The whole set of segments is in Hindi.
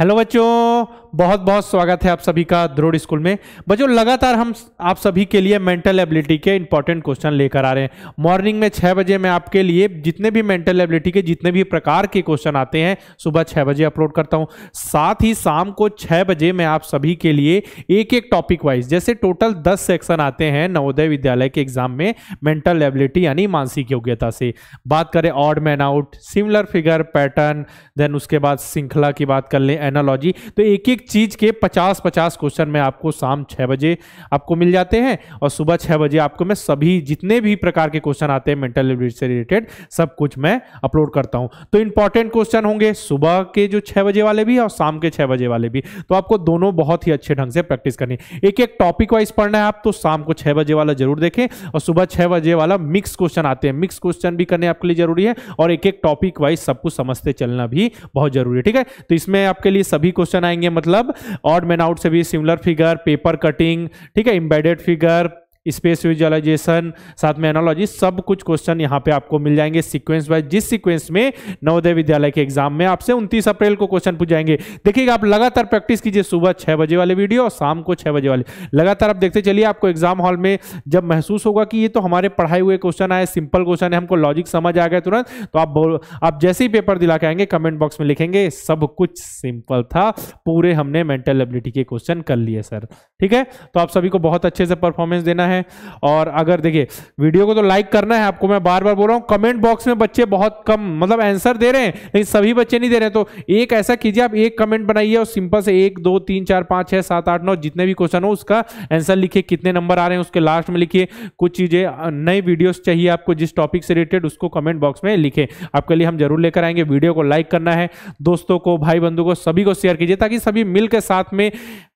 हेलो बच्चों बहुत बहुत स्वागत है आप सभी का द्रोड स्कूल में बच्चों लगातार हम आप सभी के लिए मेंटल एबिलिटी के इंपॉर्टेंट क्वेश्चन लेकर आ रहे हैं मॉर्निंग में छः बजे मैं आपके लिए जितने भी मेंटल एबिलिटी के जितने भी प्रकार के क्वेश्चन आते हैं सुबह छः बजे अपलोड करता हूं साथ ही शाम को छः बजे मैं आप सभी के लिए एक एक टॉपिक वाइज जैसे टोटल दस सेक्शन आते हैं नवोदय विद्यालय के एग्जाम में मेंटल एबिलिटी यानी मानसिक योग्यता से बात करें odd man out similar figure pattern then उसके बाद श्रृंखला की बात कर लें एनालॉजी तो एक एक चीज़ के पचास पचास क्वेश्चन में आपको शाम छह बजे आपको मिल जाते हैं और सुबह छह बजे आपको मैं सभी जितने भी प्रकार के क्वेश्चन आते हैं मेंटल एबिलिटी से रिलेटेड सब कुछ मैं अपलोड करता हूं तो इंपॉर्टेंट क्वेश्चन होंगे सुबह के जो छह बजे वाले भी और शाम के छह बजे वाले भी तो आपको दोनों बहुत ही अच्छे ढंग से प्रैक्टिस करनी एक एक टॉपिक वाइज पढ़ना है आप तो शाम को छह बजे वाला जरूर देखें और सुबह छह बजे वाला मिक्स क्वेश्चन आते हैं मिक्स क्वेश्चन भी करने आपके लिए जरूरी है और एक एक टॉपिक वाइज सब कुछ समझते चलना भी बहुत जरूरी है ठीक है तो इसमें आपके बेसिकली सभी क्वेश्चन आएंगे मतलब ऑड मैन आउट से भी सिमिलर फिगर पेपर कटिंग ठीक है एम्बेडेड फिगर स्पेस विजुअलाइजेशन साथ में एनोलॉजी सब कुछ क्वेश्चन यहाँ पे आपको मिल जाएंगे सीक्वेंस वाइज जिस सीक्वेंस में नवोदय विद्यालय के एग्जाम में आपसे उनतीस अप्रैल को क्वेश्चन पूछ जाएंगे देखिएगा आप लगातार प्रैक्टिस कीजिए सुबह छह बजे वाले वीडियो और शाम को छह बजे वाले लगातार आप देखते चलिए आपको एग्जाम हॉल में जब महसूस होगा कि ये तो हमारे पढ़ाए हुए क्वेश्चन आए सिंपल क्वेश्चन है हमको लॉजिक समझ आ गया तुरंत तो आप आप जैसे ही पेपर दिला के आएंगे कमेंट बॉक्स में लिखेंगे सब कुछ सिंपल था पूरे हमने मेंटल एबिलिटी के क्वेश्चन कर लिए सर ठीक है तो आप सभी को बहुत अच्छे से परफॉर्मेंस देना है है और अगर देखिए वीडियो को तो लाइक करना है आपको मैं बार बार बोल रहा हूँ कमेंट बॉक्स में बच्चे बहुत कम मतलब आंसर दे रहे हैं लेकिन सभी बच्चे नहीं दे रहे हैं तो एक ऐसा कीजिए आप एक कमेंट बनाइए और सिंपल से एक दो तीन चार पाँच छः सात आठ नौ जितने भी क्वेश्चन हो उसका आंसर लिखिए कितने नंबर आ रहे हैं उसके लास्ट में लिखिए कुछ चीज़ें नई वीडियोज चाहिए आपको जिस टॉपिक से रिलेटेड उसको कमेंट बॉक्स में लिखें आपके लिए हम जरूर लेकर आएंगे वीडियो को लाइक करना है दोस्तों को भाई बंधु को सभी को शेयर कीजिए ताकि सभी मिलकर साथ में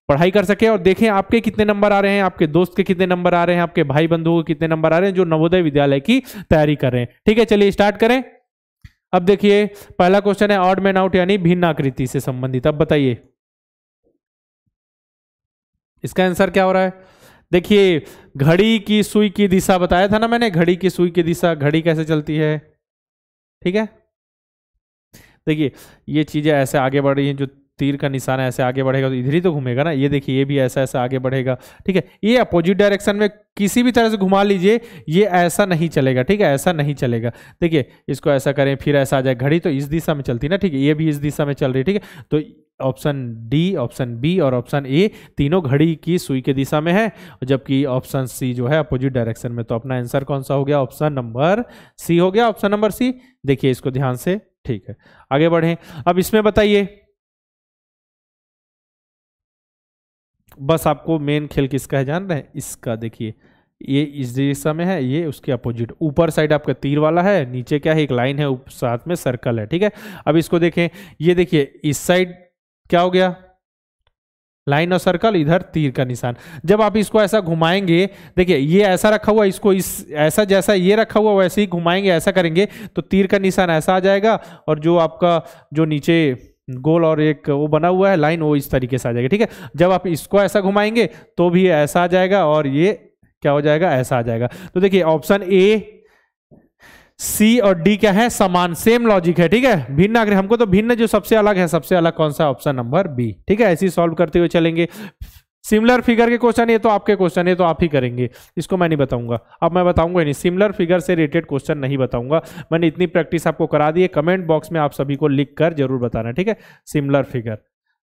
पढ़ाई कर सके और देखें आपके कितने नंबर आ रहे हैं आपके दोस्त के कितने नंबर आ रहे हैं आपके भाई बंधुओं के कितने नंबर आ रहे हैं जो नवोदय विद्यालय की तैयारी कर रहे हैं ठीक है चलिए स्टार्ट करें अब देखिए पहला क्वेश्चन है ऑड मैन आउट यानी भिन्न आकृति से संबंधित अब बताइए इसका आंसर क्या हो रहा है देखिए घड़ी की सुई की दिशा बताया था ना मैंने घड़ी की सुई की दिशा घड़ी कैसे चलती है ठीक है देखिए ये चीजें ऐसे आगे बढ़ रही हैं जो तीर का निशान ऐसे आगे बढ़ेगा तो इधर ही तो घूमेगा ना ये देखिए ये भी ऐसा ऐसा आगे बढ़ेगा ठीक है ये अपोजिट डायरेक्शन में किसी भी तरह से घुमा लीजिए ये ऐसा नहीं चलेगा ठीक है ऐसा नहीं चलेगा देखिए इसको ऐसा करें फिर ऐसा आ जाए घड़ी तो इस दिशा में चलती ना ठीक है ये भी इस दिशा में चल रही ठीक है तो ऑप्शन डी ऑप्शन बी और ऑप्शन ए तीनों घड़ी की सुई के दिशा में है जबकि ऑप्शन सी जो है अपोजिट डायरेक्शन में तो अपना आंसर कौन सा हो गया ऑप्शन नंबर सी हो गया ऑप्शन नंबर सी देखिए इसको ध्यान से ठीक है आगे बढ़ें अब इसमें बताइए बस आपको मेन खेल किसका है जान रहे हैं इसका देखिए ये इस दिशा में है ये उसके अपोजिट ऊपर साइड आपका तीर वाला है नीचे क्या है एक लाइन है साथ में सर्कल है ठीक है अब इसको देखें ये देखिए इस साइड क्या हो गया लाइन और सर्कल इधर तीर का निशान जब आप इसको ऐसा घुमाएंगे देखिए ये ऐसा रखा हुआ इसको इस ऐसा जैसा ये रखा हुआ वैसे ही घुमाएंगे ऐसा करेंगे तो तीर का निशान ऐसा आ जाएगा और जो आपका जो नीचे गोल और एक वो बना हुआ है लाइन वो इस तरीके से आ जाएगा ठीक है जब आप इसको ऐसा घुमाएंगे तो भी ऐसा आ जाएगा और ये क्या हो जाएगा ऐसा आ जाएगा तो देखिए ऑप्शन ए सी और डी क्या है समान सेम लॉजिक है ठीक है भिन्न आग्रह हमको तो भिन्न जो सबसे अलग है सबसे अलग कौन सा ऑप्शन नंबर बी ठीक है ऐसे ही सॉल्व करते हुए चलेंगे सिमिलर फिगर के क्वेश्चन ये तो आपके क्वेश्चन है तो आप ही करेंगे इसको मैं नहीं बताऊंगा अब मैं बताऊंगा नहीं सिमिलर फिगर से रिलेटेड क्वेश्चन नहीं बताऊंगा मैंने इतनी प्रैक्टिस आपको करा दी है कमेंट बॉक्स में आप सभी को लिख कर जरूर बताना ठीक है सिमिलर फिगर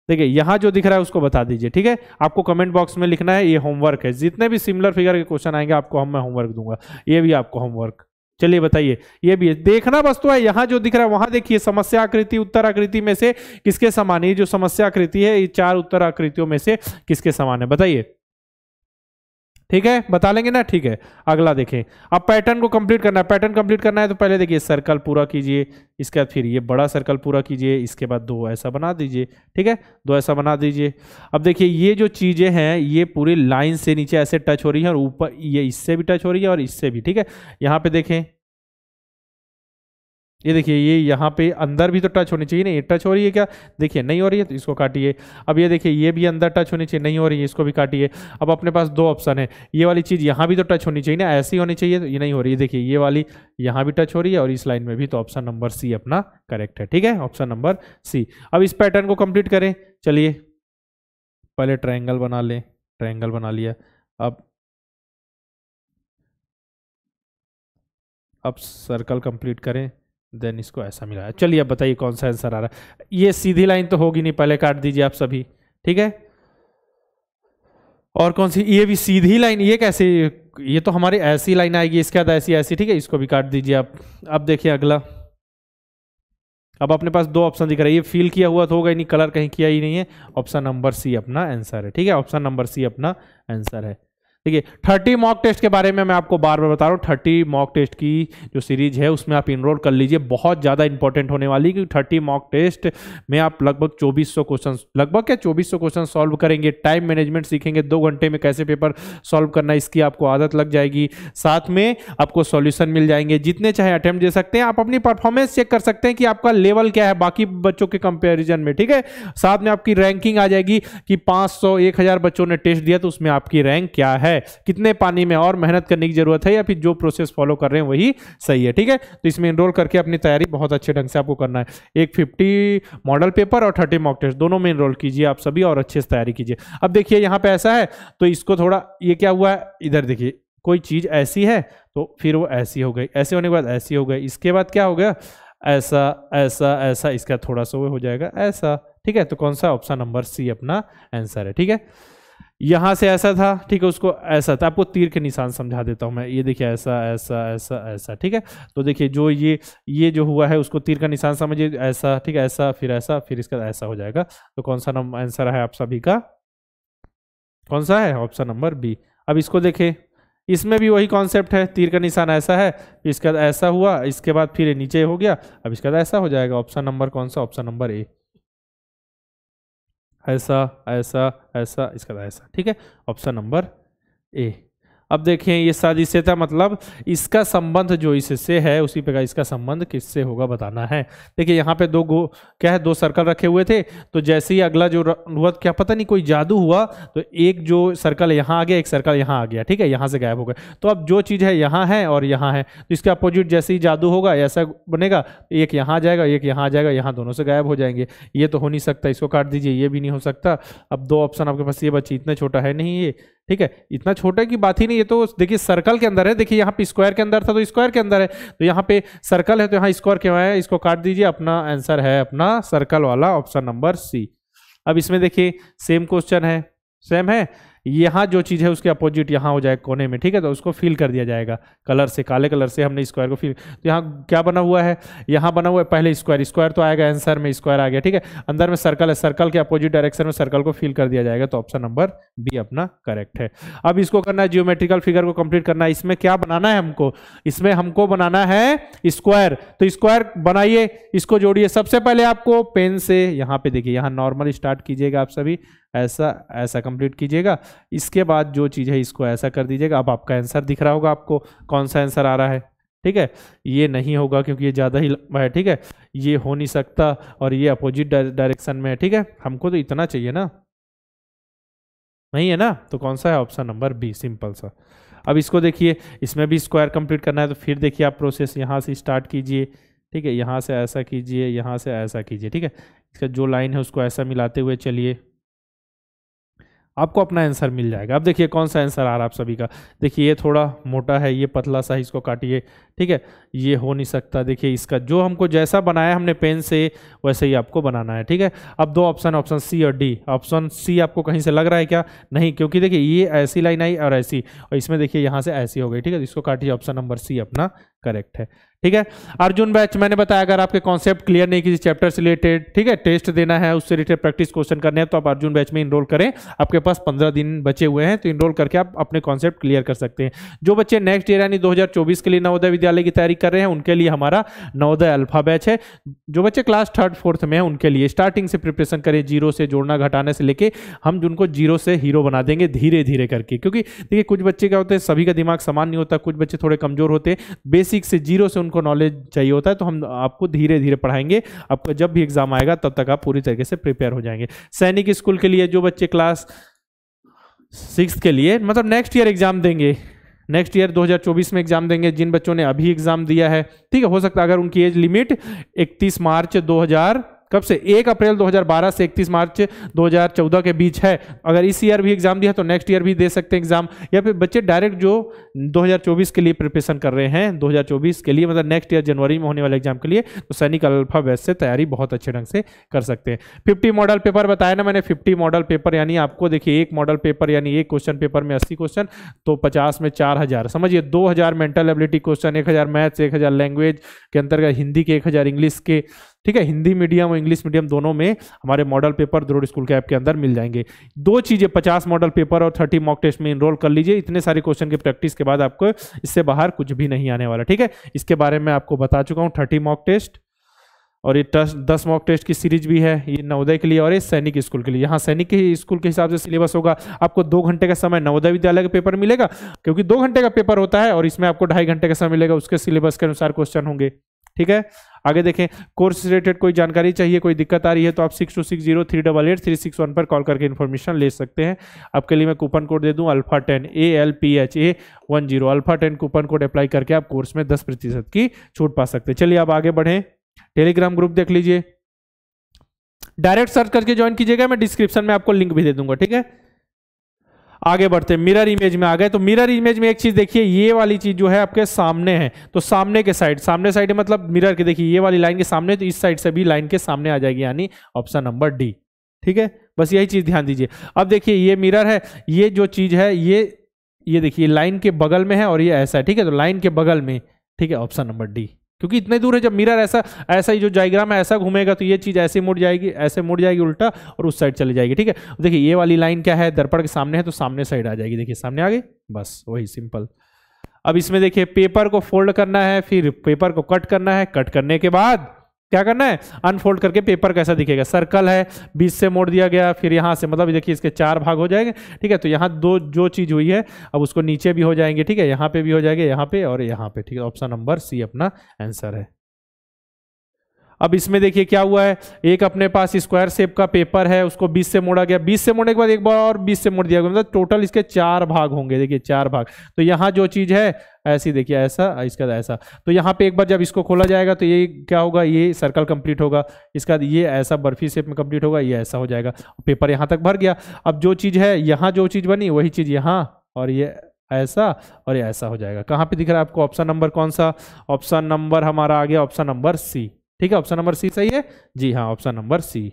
देखिए यहाँ जो दिख रहा है उसको बता दीजिए ठीक है आपको कमेंट बॉक्स में लिखना है ये होमवर्क है जितने भी सिमिलर फिगर के क्वेश्चन आएंगे आपको हम मैं होमवर्क दूंगा ये भी आपको होमवर्क चलिए बताइए ये भी है देखना वस्तु है यहां जो दिख रहा है वहां देखिए समस्या आकृति उत्तर आकृति में से किसके समान ये जो समस्या आकृति है ये चार उत्तर आकृतियों में से किसके समान है बताइए ठीक है बता लेंगे ना ठीक है अगला देखें अब पैटर्न को कंप्लीट करना है पैटर्न कंप्लीट करना है तो पहले देखिए सर्कल पूरा कीजिए इसके बाद फिर ये बड़ा सर्कल पूरा कीजिए इसके बाद दो ऐसा बना दीजिए ठीक है दो ऐसा बना दीजिए अब देखिए ये जो चीज़ें हैं ये पूरी लाइन से नीचे ऐसे टच हो रही है और ऊपर ये इससे भी टच हो रही है और इससे भी ठीक है यहाँ पर देखें ये देखिए ये यहाँ पे अंदर भी तो टच होनी चाहिए नहीं टच हो रही है क्या देखिए नहीं हो रही है तो इसको काटिए अब ये देखिए ये भी अंदर टच होनी चाहिए नहीं हो रही है इसको भी काटिए अब अपने पास दो ऑप्शन है ये वाली चीज़ यहाँ भी तो टच होनी चाहिए ना ऐसी होनी चाहिए तो ये नहीं हो रही है देखिए ये वाली यहाँ भी टच हो रही है और इस लाइन में भी तो ऑप्शन नंबर सी अपना करेक्ट है ठीक है ऑप्शन नंबर सी अब इस पैटर्न को कम्प्लीट करें चलिए पहले ट्राइंगल बना लें ट्राइंगल बना लिया अब अब सर्कल कंप्लीट करें देन इसको ऐसा मिला चलिए अब बताइए कौन सा आंसर आ रहा है ये सीधी लाइन तो होगी नहीं पहले काट दीजिए आप सभी ठीक है और कौन सी ये भी सीधी लाइन ये कैसे ये तो हमारी ऐसी लाइन आएगी इसके बाद ऐसी ऐसी ठीक है इसको भी काट दीजिए आप अब देखिए अगला अब अपने पास दो ऑप्शन दिख रहा है ये फील किया हुआ तो होगा ही नहीं कलर कहीं किया ही नहीं है ऑप्शन नंबर सी अपना आंसर है ठीक है ऑप्शन नंबर सी अपना आंसर है ठीक है थर्टी मॉक टेस्ट के बारे में मैं आपको बार बार बता रहा हूँ थर्टी मॉक टेस्ट की जो सीरीज है उसमें आप इनरोल कर लीजिए बहुत ज़्यादा इंपॉर्टेंट होने वाली क्योंकि थर्टी मॉक टेस्ट में आप लगभग चौबीस सौ क्वेश्चन लगभग क्या चौबीस सौ क्वेश्चन सॉल्व करेंगे टाइम मैनेजमेंट सीखेंगे दो घंटे में कैसे पेपर सॉल्व करना इसकी आपको आदत लग जाएगी साथ में आपको सॉल्यूशन मिल जाएंगे जितने चाहे अटैम्प्ट दे सकते हैं आप अपनी परफॉर्मेंस चेक कर सकते हैं कि आपका लेवल क्या है बाकी बच्चों के कंपेरिजन में ठीक है साथ में आपकी रैंकिंग आ जाएगी कि पाँच सौ एक हज़ार बच्चों ने टेस्ट दिया तो उसमें आपकी रैंक क्या है है कितने पानी में और मेहनत करने की जरूरत है या फिर जो प्रोसेस फॉलो कर रहे हैं वही सही है ठीक है तो इसमें इनरोल करके अपनी तैयारी बहुत अच्छे ढंग से आपको करना है एक फिफ्टी मॉडल पेपर और थर्टी मॉक टेस्ट दोनों में इनरोल कीजिए आप सभी और अच्छे से तैयारी कीजिए अब देखिए यहाँ पे ऐसा है तो इसको थोड़ा ये क्या हुआ है इधर देखिए कोई चीज़ ऐसी है तो फिर वो ऐसी हो गई ऐसे होने के बाद ऐसी हो गई इसके बाद क्या हो गया ऐसा ऐसा ऐसा इसका थोड़ा सा वो हो जाएगा ऐसा ठीक है तो कौन सा ऑप्शन नंबर सी अपना आंसर है ठीक है यहाँ से ऐसा था ठीक है उसको ऐसा था आपको तीर के निशान समझा देता हूँ मैं ये देखिए ऐसा ऐसा ऐसा ऐसा ठीक है तो देखिए जो ये ये जो हुआ है उसको तीर का निशान समझिए ऐसा ठीक है ऐसा फिर ऐसा फिर इसका ऐसा हो जाएगा तो कौन सा नंबर आंसर है आप सभी का कौन सा है ऑप्शन नंबर बी अब इसको देखे इसमें भी वही कॉन्सेप्ट है तीर का निशान ऐसा है इसका ऐसा हुआ इसके बाद फिर नीचे हो गया अब इसका ऐसा हो जाएगा ऑप्शन नंबर कौन सा ऑप्शन नंबर ए ऐसा ऐसा ऐसा इसका ऐसा ठीक है ऑप्शन नंबर ए अब देखें ये था मतलब इसका संबंध जो इससे है उसी प्रकार इसका संबंध किससे होगा बताना है देखिए यहाँ पे दो गो क्या है दो सर्कल रखे हुए थे तो जैसे ही अगला जो हुआ क्या पता नहीं कोई जादू हुआ तो एक जो सर्कल यहाँ आ गया एक सर्कल यहाँ आ गया ठीक है यहाँ से गायब हो गया तो अब जो चीज़ है यहाँ है और यहाँ है तो इसके अपोजिट जैसे ही जादू होगा ऐसा बनेगा तो एक यहाँ जाएगा एक यहाँ जाएगा यहाँ दोनों से गायब हो जाएंगे ये तो हो नहीं सकता इसको काट दीजिए ये भी नहीं हो सकता अब दो ऑप्शन आपके पास ये बच्ची इतना छोटा है नहीं ये ठीक है इतना छोटा की बात ही नहीं ये तो देखिए सर्कल के अंदर है देखिए यहाँ पे स्क्वायर के अंदर था तो स्क्वायर के अंदर है तो यहाँ पे सर्कल है तो यहाँ स्क्वायर क्यों है इसको काट दीजिए अपना आंसर है अपना सर्कल वाला ऑप्शन नंबर सी अब इसमें देखिए सेम क्वेश्चन है सेम है यहाँ जो चीज़ है उसके अपोजिट यहाँ हो जाए कोने में ठीक है तो उसको फिल कर दिया जाएगा कलर से काले कलर से हमने स्क्वायर को फिल तो यहाँ क्या बना हुआ है यहाँ बना हुआ है पहले स्क्वायर स्क्वायर तो आएगा आंसर में स्क्वायर आ गया ठीक है अंदर में सर्कल है सर्कल के अपोजिट डायरेक्शन में सर्कल को फिल कर दिया जाएगा तो ऑप्शन नंबर बी अपना करेक्ट है अब इसको करना है जियोमेट्रिकल फिगर को कंप्लीट करना है इसमें क्या बनाना है हमको इसमें हमको बनाना है स्क्वायर तो स्क्वायर बनाइए इसको जोड़िए सबसे पहले आपको पेन से यहाँ पे देखिए यहाँ नॉर्मल स्टार्ट कीजिएगा आप सभी ऐसा ऐसा कंप्लीट कीजिएगा इसके बाद जो चीज़ है इसको ऐसा कर दीजिएगा अब आपका आंसर दिख रहा होगा आपको कौन सा आंसर आ रहा है ठीक है ये नहीं होगा क्योंकि ये ज़्यादा ही लंबा है ठीक है ये हो नहीं सकता और ये अपोजिट डायरेक्शन में है ठीक है हमको तो इतना चाहिए ना नहीं है ना तो कौन सा है ऑप्शन नंबर बी सिंपल सा अब इसको देखिए इसमें भी स्क्वायर कंप्लीट करना है तो फिर देखिए आप प्रोसेस यहाँ से स्टार्ट कीजिए ठीक है यहाँ से ऐसा कीजिए यहाँ से ऐसा कीजिए ठीक है इसका जो लाइन है उसको ऐसा मिलाते हुए चलिए आपको अपना आंसर मिल जाएगा अब देखिए कौन सा आंसर आ रहा है आप सभी का देखिए ये थोड़ा मोटा है ये पतला सा इसको काटिए ठीक है ये हो नहीं सकता देखिए इसका जो हमको जैसा बनाया हमने पेन से वैसे ही आपको बनाना है ठीक है अब दो ऑप्शन ऑप्शन सी और डी ऑप्शन सी आपको कहीं से लग रहा है क्या नहीं क्योंकि देखिए ये ऐसी लाइन आई और ऐसी और इसमें देखिए यहाँ से ऐसी हो गई ठीक है तो इसको काटिए ऑप्शन नंबर सी अपना करेक्ट है ठीक है अर्जुन बैच मैंने बताया अगर आपके कॉन्सेप्ट क्लियर नहीं किसी चैप्टर से रिलेटेड ठीक है टेस्ट देना है उससे रिलेटेड प्रैक्टिस क्वेश्चन करने हैं तो आप अर्जुन बैच में इनरोल करें आपके पास पंद्रह दिन बचे हुए हैं तो इनरोल करके आप अपने कॉन्सेप्ट क्लियर कर सकते हैं जो बच्चे नेक्स्ट ईयर यानी 2024 के लिए नवोदय विद्यालय की तैयारी कर रहे हैं उनके लिए हमारा नवोदय अल्फा बैच है जो बच्चे क्लास थर्ड फोर्थ में है उनके लिए स्टार्टिंग से प्रिपरेशन करें जीरो से जोड़ना घटाने से लेके हम उनको जीरो से हीरो बना देंगे धीरे धीरे करके क्योंकि देखिए कुछ बच्चे क्या होते हैं सभी का दिमाग समान नहीं होता कुछ बच्चे थोड़े कमजोर होते हैं बेसिक से जीरो से उनको नॉलेज चाहिए होता है तो हम आपको धीरे धीरे पढ़ाएंगे आपका जब भी एग्जाम आएगा तब तक आप पूरी तरीके से प्रिपेयर हो जाएंगे सैनिक स्कूल के लिए जो बच्चे क्लास सिक्स के लिए मतलब नेक्स्ट ईयर एग्ज़ाम देंगे नेक्स्ट ईयर 2024 में एग्ज़ाम देंगे जिन बच्चों ने अभी एग्ज़ाम दिया है ठीक है हो सकता है अगर उनकी एज लिमिट 31 मार्च कब से एक अप्रैल 2012 से 31 मार्च 2014 के बीच है अगर इस ईयर भी एग्जाम दिया तो नेक्स्ट ईयर भी दे सकते हैं एग्जाम या फिर बच्चे डायरेक्ट जो 2024 के लिए प्रिपरेशन कर रहे हैं 2024 के लिए मतलब नेक्स्ट ईयर जनवरी में होने वाले एग्जाम के लिए तो सैनिक अल्फा वैस से तैयारी बहुत अच्छे ढंग से कर सकते हैं फिफ्टी मॉडल पेपर बताया ना मैंने फिफ्टी मॉडल पेपर यानी आपको देखिए एक मॉडल पेपर यानी एक क्वेश्चन पेपर में अस्सी क्वेश्चन तो पचास में चार समझिए दो मेंटल एबिलिटी क्वेश्चन एक मैथ्स एक लैंग्वेज के अंतर्गत हिंदी के एक इंग्लिश के ठीक है हिंदी मीडियम और इंग्लिश मीडियम दोनों में हमारे मॉडल पेपर द्रोड स्कूल के ऐप के अंदर मिल जाएंगे दो चीज़ें पचास मॉडल पेपर और थर्टी मॉक टेस्ट में इनरोल कर लीजिए इतने सारे क्वेश्चन के प्रैक्टिस के बाद आपको इससे बाहर कुछ भी नहीं आने वाला ठीक है इसके बारे में आपको बता चुका हूँ थर्टी मॉक टेस्ट और ये दस मॉक टेस्ट की सीरीज भी है ये नवोदय के लिए और ये सैनिक स्कूल के लिए यहाँ सैनिक के स्कूल के हिसाब से सिलेबस होगा आपको दो घंटे का समय नवोदय विद्यालय का पेपर मिलेगा क्योंकि दो घंटे का पेपर होता है और इसमें आपको ढाई घंटे का समय मिलेगा उसके सिलेबस के अनुसार क्वेश्चन होंगे ठीक है आगे देखें कोर्स रिलेटेड कोई जानकारी चाहिए कोई दिक्कत आ रही है तो आप six two six zero three double eight three six one पर कॉल करके इन्फॉर्मेशन ले सकते हैं आपके लिए मैं कूपन कोड दे दूं alpha ten A L P H A one zero alpha ten coupon code apply करके आप कोर्स में दस प्रतिशत की छूट पा सकते हैं चलिए आप आगे बढ़ें टेलीग्राम ग्रुप देख लीजिए डायरेक्ट सर्च करके ज्वाइन कीजिएगा मैं डिस्क्रिप्शन में आपको लिंक भी दे दूंगा ठीक है आगे बढ़ते मिरर इमेज में आ गए तो मिरर इमेज में एक चीज देखिए ये वाली चीज जो है आपके सामने है तो सामने के साइड सामने साइड मतलब मिरर के देखिए ये वाली लाइन के सामने तो इस साइड से भी लाइन के सामने आ जाएगी यानी ऑप्शन नंबर डी ठीक है बस यही चीज ध्यान दीजिए अब देखिए ये मिरर है ये जो चीज है ये ये देखिए लाइन के बगल में है और ये ऐसा है ठीक है तो लाइन के बगल में ठीक है ऑप्शन नंबर डी क्योंकि इतने दूर है जब मिरर ऐसा ऐसा ही जो डायग्राम है ऐसा घूमेगा तो ये चीज़ ऐसे मुड़ जाएगी ऐसे मुड़ जाएगी उल्टा और उस साइड चली जाएगी ठीक है देखिए ये वाली लाइन क्या है दर्पण के सामने है तो सामने साइड आ जाएगी देखिए सामने आ गई बस वही सिंपल अब इसमें देखिए पेपर को फोल्ड करना है फिर पेपर को कट करना है कट करने के बाद क्या करना है अनफोल्ड करके पेपर कैसा दिखेगा सर्कल है बीच से मोड़ दिया गया फिर यहाँ से मतलब देखिए इसके चार भाग हो जाएंगे ठीक है तो यहाँ दो जो चीज़ हुई है अब उसको नीचे भी हो जाएंगे ठीक है यहाँ पे भी हो जाएंगे यहाँ पे और यहाँ पे ठीक है ऑप्शन नंबर सी अपना आंसर है अब इसमें देखिए क्या हुआ है एक अपने पास स्क्वायर शेप का पेपर है उसको बीस से मोड़ा गया बीस से मोड़ने के बाद एक बार और बीस से मोड़ दिया गया मतलब टोटल इसके चार भाग होंगे देखिए चार भाग तो यहाँ जो चीज़ है ऐसी देखिए ऐसा इसका ऐसा तो यहाँ पे एक बार जब इसको खोला जाएगा तो ये क्या होगा ये सर्कल कंप्लीट होगा इसका ये ऐसा बर्फी शेप में कंप्लीट होगा ये ऐसा हो जाएगा पेपर यहाँ तक भर गया अब जो चीज़ है यहाँ जो चीज़ बनी वही चीज़ यहाँ और ये ऐसा और ये ऐसा हो जाएगा कहाँ पे दिख रहा है आपको ऑप्शन नंबर कौन सा ऑप्शन नंबर हमारा आ गया ऑप्शन नंबर सी ठीक है ऑप्शन नंबर सी सही है जी हाँ ऑप्शन नंबर सी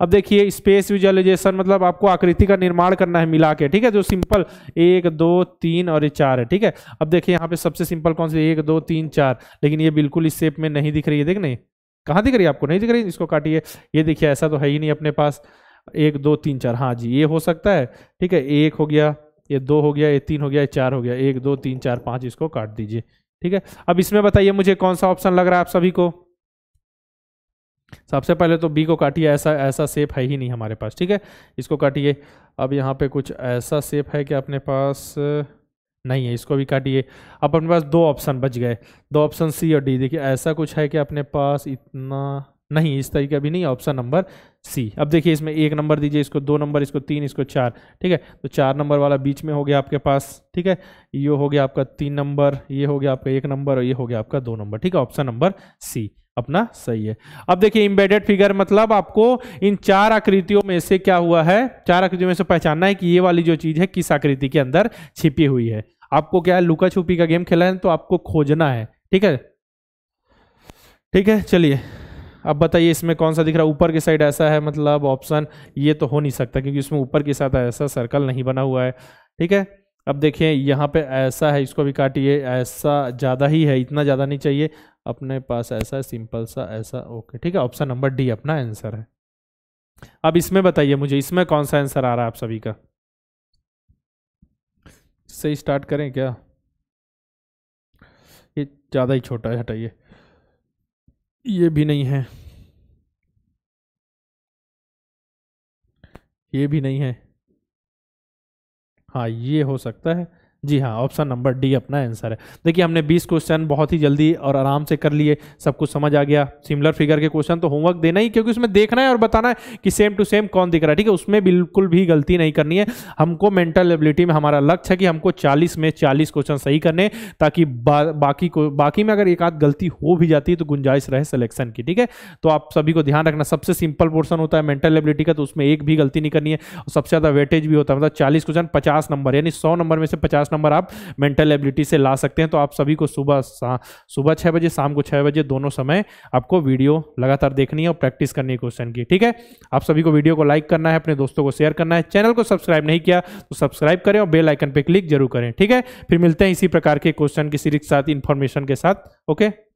अब देखिए स्पेस विजुअलाइजेशन मतलब आपको आकृति का निर्माण करना है मिला के ठीक है जो सिंपल एक दो तीन और ये चार है ठीक है अब देखिए यहाँ पे सबसे सिंपल कौन सी एक दो तीन चार लेकिन ये बिल्कुल इस शेप में नहीं दिख रही है देख नहीं कहाँ दिख रही है आपको नहीं दिख रही इसको काटिए ये देखिए ऐसा तो है ही नहीं अपने पास एक दो तीन चार हाँ जी ये हो सकता है ठीक है एक हो गया ये दो हो गया ये तीन हो गया ये चार हो गया एक दो तीन चार पाँच इसको काट दीजिए ठीक है अब इसमें बताइए मुझे कौन सा ऑप्शन लग रहा है आप सभी को सबसे पहले तो बी को काटिए ऐसा ऐसा सेप है ही नहीं हमारे पास ठीक है इसको काटिए अब यहाँ पे कुछ ऐसा सेप है कि अपने पास नहीं है इसको भी काटिए अब अपने पास दो ऑप्शन बच गए दो ऑप्शन सी और डी देखिए ऐसा कुछ है कि अपने पास इतना नहीं इस तरीके भी नहीं ऑप्शन नंबर सी अब देखिए इसमें एक नंबर दीजिए इसको दो नंबर इसको तीन इसको चार ठीक है तो चार नंबर वाला बीच में हो गया आपके पास ठीक है ये हो गया आपका तीन नंबर ये हो गया आपका एक नंबर और ये हो गया आपका दो नंबर ठीक है ऑप्शन नंबर सी अपना सही है अब देखिए इम्बेडेड फिगर मतलब आपको इन चार आकृतियों में से क्या हुआ है चार आकृतियों में से पहचानना है कि ये वाली जो चीज़ है किस आकृति के अंदर छिपी हुई है आपको क्या है लुका छुपी का गेम खेला है तो आपको खोजना है ठीक है ठीक है चलिए अब बताइए इसमें कौन सा दिख रहा है ऊपर की साइड ऐसा है मतलब ऑप्शन ये तो हो नहीं सकता क्योंकि इसमें ऊपर के साथ ऐसा सर्कल नहीं बना हुआ है ठीक है अब देखिए यहाँ पे ऐसा है इसको भी काटिए ऐसा ज़्यादा ही है इतना ज़्यादा नहीं चाहिए अपने पास ऐसा है सिंपल सा ऐसा ओके ठीक है ऑप्शन नंबर डी अपना आंसर है अब इसमें बताइए मुझे इसमें कौन सा आंसर आ रहा है आप सभी का से स्टार्ट करें क्या ये ज़्यादा ही छोटा है हटाइए ये भी नहीं है ये भी नहीं है हाँ ये हो सकता है जी हाँ ऑप्शन नंबर डी अपना आंसर है देखिए हमने 20 क्वेश्चन बहुत ही जल्दी और आराम से कर लिए सब कुछ समझ आ गया सिमिलर फिगर के क्वेश्चन तो होमवर्क देना ही क्योंकि उसमें देखना है और बताना है कि सेम टू सेम कौन दिख रहा है ठीक है उसमें बिल्कुल भी गलती नहीं करनी है हमको मेंटल एबिलिटी में हमारा लक्ष्य है कि हमको चालीस में चालीस क्वेश्चन सही करने ताकि बा, बाकी को बाकी में अगर एक आध गलती हो भी जाती है तो गुंजाइश रहे सिलेक्शन की ठीक है तो आप सभी को ध्यान रखना सबसे सिंपल पोर्सन होता है मेंटल एबिलिटी का तो उसमें एक भी गलती नहीं करनी है और सबसे ज़्यादा वेटेज भी होता है मतलब चालीस क्वेश्चन पचास नंबर यानी सौ नंबर में से पचास नंबर आप मेंटल एबिलिटी से ला सकते हैं तो आप सभी को सुबह सुबह छः बजे शाम को छः बजे दोनों समय आपको वीडियो लगातार देखनी है और प्रैक्टिस करनी है क्वेश्चन की ठीक है आप सभी को वीडियो को लाइक करना है अपने दोस्तों को शेयर करना है चैनल को सब्सक्राइब नहीं किया तो सब्सक्राइब करें और बेल आइकन पर क्लिक जरूर करें ठीक है फिर मिलते हैं इसी प्रकार के क्वेश्चन की सीरीज के साथ इन्फॉर्मेशन के साथ ओके